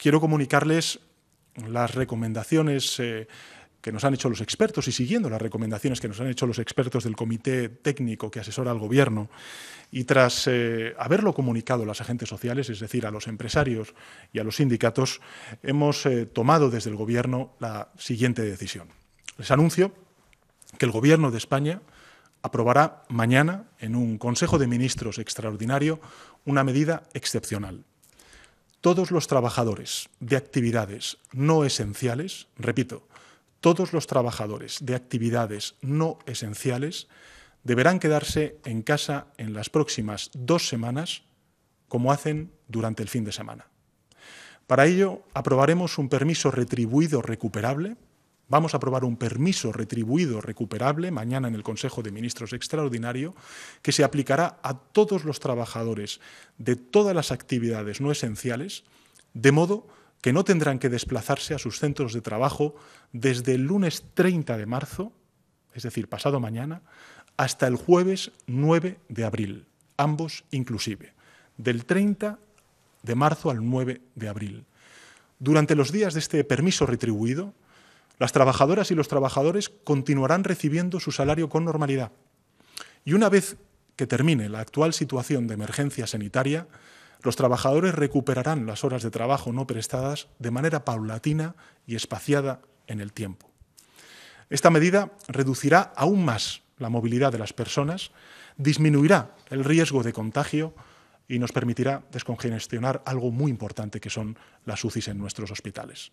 quiero comunicarles las recomendaciones eh, que nos han hecho los expertos y siguiendo las recomendaciones que nos han hecho los expertos del comité técnico que asesora al gobierno y tras eh, haberlo comunicado a los agentes sociales, es decir, a los empresarios y a los sindicatos, hemos eh, tomado desde el gobierno la siguiente decisión. Les anuncio que el gobierno de España aprobará mañana en un Consejo de Ministros extraordinario una medida excepcional todos los trabajadores de actividades no esenciales, repito, todos los trabajadores de actividades no esenciales deberán quedarse en casa en las próximas dos semanas, como hacen durante el fin de semana. Para ello, aprobaremos un permiso retribuido recuperable Vamos a aprobar un permiso retribuido recuperable mañana en el Consejo de Ministros Extraordinario que se aplicará a todos los trabajadores de todas las actividades no esenciales, de modo que no tendrán que desplazarse a sus centros de trabajo desde el lunes 30 de marzo, es decir, pasado mañana, hasta el jueves 9 de abril, ambos inclusive, del 30 de marzo al 9 de abril. Durante los días de este permiso retribuido, las trabajadoras y los trabajadores continuarán recibiendo su salario con normalidad. Y una vez que termine la actual situación de emergencia sanitaria, los trabajadores recuperarán las horas de trabajo no prestadas de manera paulatina y espaciada en el tiempo. Esta medida reducirá aún más la movilidad de las personas, disminuirá el riesgo de contagio y nos permitirá descongestionar algo muy importante que son las UCIs en nuestros hospitales.